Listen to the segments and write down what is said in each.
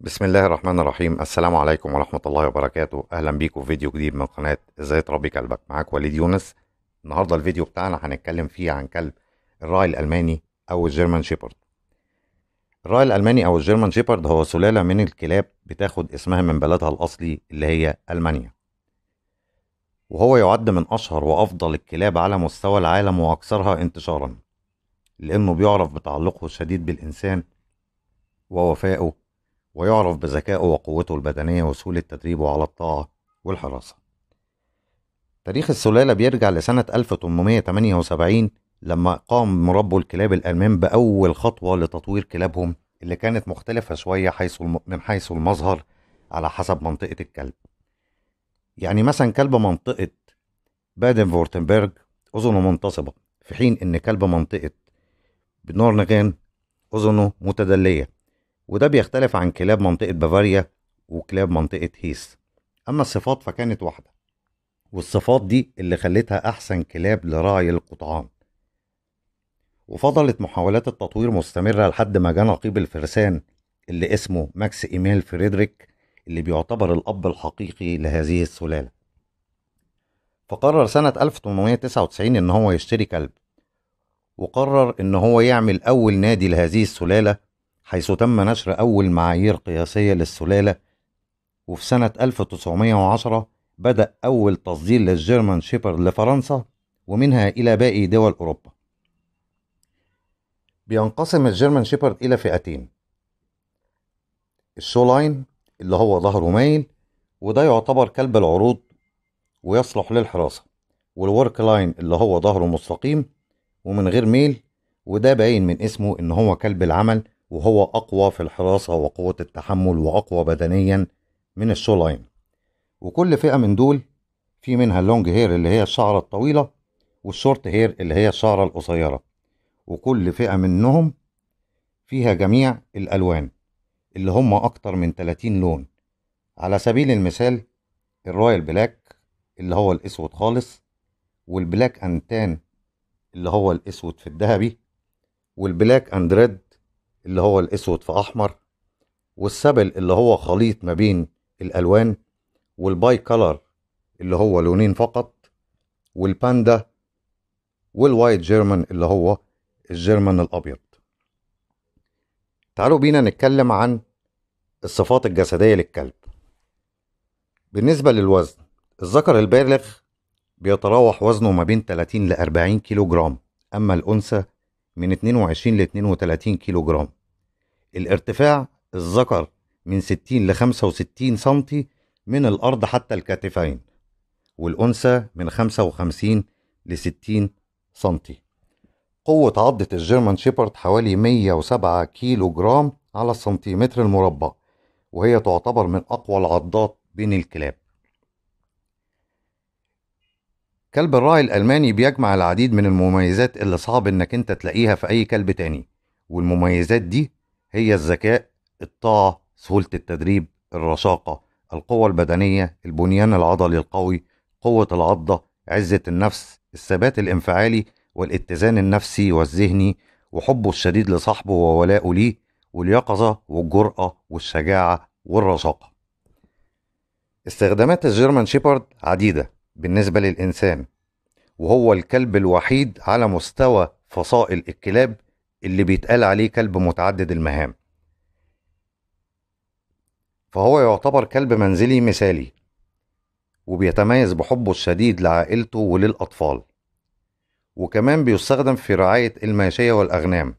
بسم الله الرحمن الرحيم السلام عليكم ورحمة الله وبركاته أهلا بيكم في فيديو جديد من قناة إزاي تربي كلبك معاك وليد يونس النهاردة الفيديو بتاعنا هنتكلم فيه عن كلب الراعي الألماني أو الجيرمان شيبرد الراعي الألماني أو الجيرمان شيبرد هو سلالة من الكلاب بتاخد اسمها من بلدها الأصلي اللي هي ألمانيا وهو يعد من أشهر وأفضل الكلاب على مستوى العالم وأكثرها انتشارا لأنه بيعرف بتعلقه الشديد بالإنسان ووفائه ويعرف بذكائه وقوته البدنية وسهولة تدريبه على الطاعة والحراسة تاريخ السلالة بيرجع لسنة 1878 لما قام مربو الكلاب الألمان بأول خطوة لتطوير كلابهم اللي كانت مختلفة شوية حيث الم... من حيث المظهر على حسب منطقة الكلب يعني مثلا كلب منطقة بادن فورتنبرج أذنه منتصبة في حين إن كلب منطقة بنورنغان أذنه متدلية وده بيختلف عن كلاب منطقة بافاريا وكلاب منطقة هيس أما الصفات فكانت واحدة والصفات دي اللي خلتها أحسن كلاب لراعي القطعان وفضلت محاولات التطوير مستمرة لحد ما جه نقيب الفرسان اللي اسمه ماكس إيميل فريدريك اللي بيعتبر الأب الحقيقي لهذه السلالة فقرر سنة 1899 إن هو يشتري كلب وقرر إن هو يعمل أول نادي لهذه السلالة حيث تم نشر أول معايير قياسية للسلالة وفي سنة 1910 بدأ أول تصدير للجيرمان شيبر لفرنسا ومنها إلى باقي دول أوروبا بينقسم الجيرمان شيبر إلى فئتين الشولاين اللي هو ظهره مايل وده يعتبر كلب العروض ويصلح للحراسة والورك لاين اللي هو ظهره مستقيم ومن غير ميل وده باين من اسمه ان هو كلب العمل وهو أقوى في الحراسة وقوة التحمل وأقوى بدنيا من الشولاين وكل فئة من دول في منها اللونج هير اللي هي الشعرة الطويلة والشورت هير اللي هي الشعرة القصيرة وكل فئة منهم فيها جميع الألوان اللي هم أكتر من 30 لون على سبيل المثال الرويال بلاك اللي هو الأسود خالص والبلاك أند تان اللي هو الأسود في الذهبي والبلاك أند ريد اللي هو الاسود في احمر والسبل اللي هو خليط ما بين الالوان والباي كلر اللي هو لونين فقط والباندا والوايت جيرمان اللي هو الجيرمان الابيض تعالوا بينا نتكلم عن الصفات الجسديه للكلب بالنسبه للوزن الذكر البالغ بيتراوح وزنه ما بين 30 ل 40 كيلو جرام اما الانثى من 22 ل 32 كيلو جرام الارتفاع الذكر من 60 ل 65 سم من الأرض حتى الكتفين والأنثى من 55 ل 60 سم قوة عضة الجيرمان شيبرد حوالي 107 كيلو جرام على السنتيمتر المربع وهي تعتبر من أقوى العضات بين الكلاب كلب الراعي الألماني بيجمع العديد من المميزات اللي صعب إنك أنت تلاقيها في أي كلب تاني والمميزات دي هي الذكاء الطاعة سهولة التدريب الرشاقة القوة البدنية البنيان العضلي القوي قوة العضة عزة النفس الثبات الانفعالي والاتزان النفسي والذهني وحبه الشديد لصاحبه وولائه ليه واليقظة والجرأة والشجاعة والرشاقة استخدامات الجيرمان شيبرد عديدة بالنسبة للإنسان وهو الكلب الوحيد على مستوى فصائل الكلاب اللي بيتقال عليه كلب متعدد المهام فهو يعتبر كلب منزلي مثالي وبيتميز بحبه الشديد لعائلته وللأطفال وكمان بيستخدم في رعاية الماشية والأغنام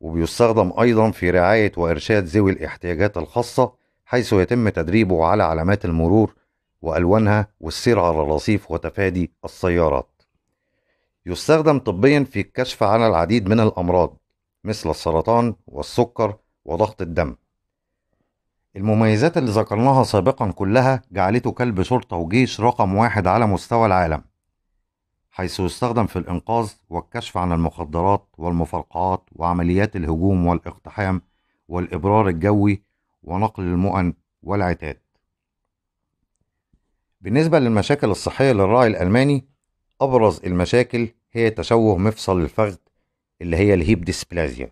وبيستخدم أيضا في رعاية وإرشاد ذوي الاحتياجات الخاصة حيث يتم تدريبه على علامات المرور وألوانها والسير على الرصيف وتفادي السيارات يستخدم طبيا في الكشف عن العديد من الأمراض مثل السرطان والسكر وضغط الدم المميزات اللي ذكرناها سابقا كلها جعلته كلب شرطة وجيش رقم واحد على مستوى العالم حيث يستخدم في الإنقاذ والكشف عن المخدرات والمفرقعات وعمليات الهجوم والاقتحام والإبرار الجوي ونقل المؤن والعتاد بالنسبة للمشاكل الصحية للراعي الألماني أبرز المشاكل هي تشوه مفصل الفخذ اللي هي الهيب ديسبلازيا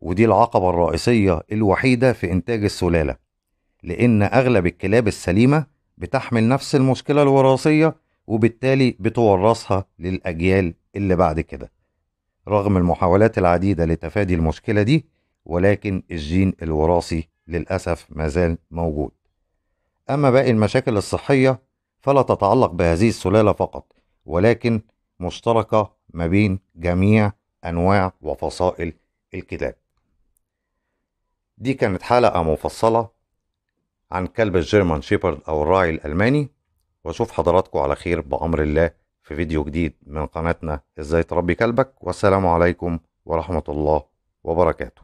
ودي العقبة الرئيسية الوحيدة في إنتاج السلالة لأن أغلب الكلاب السليمة بتحمل نفس المشكلة الوراثية وبالتالي بتورثها للأجيال اللي بعد كده رغم المحاولات العديدة لتفادي المشكلة دي ولكن الجين الوراثي للأسف ما زال موجود أما باقي المشاكل الصحية فلا تتعلق بهذه السلالة فقط ولكن مشتركة ما بين جميع أنواع وفصائل الكتاب دي كانت حلقة مفصلة عن كلب الجيرمان شيبرد أو الراعي الألماني وأشوف حضراتكم على خير بأمر الله في فيديو جديد من قناتنا إزاي تربي كلبك والسلام عليكم ورحمة الله وبركاته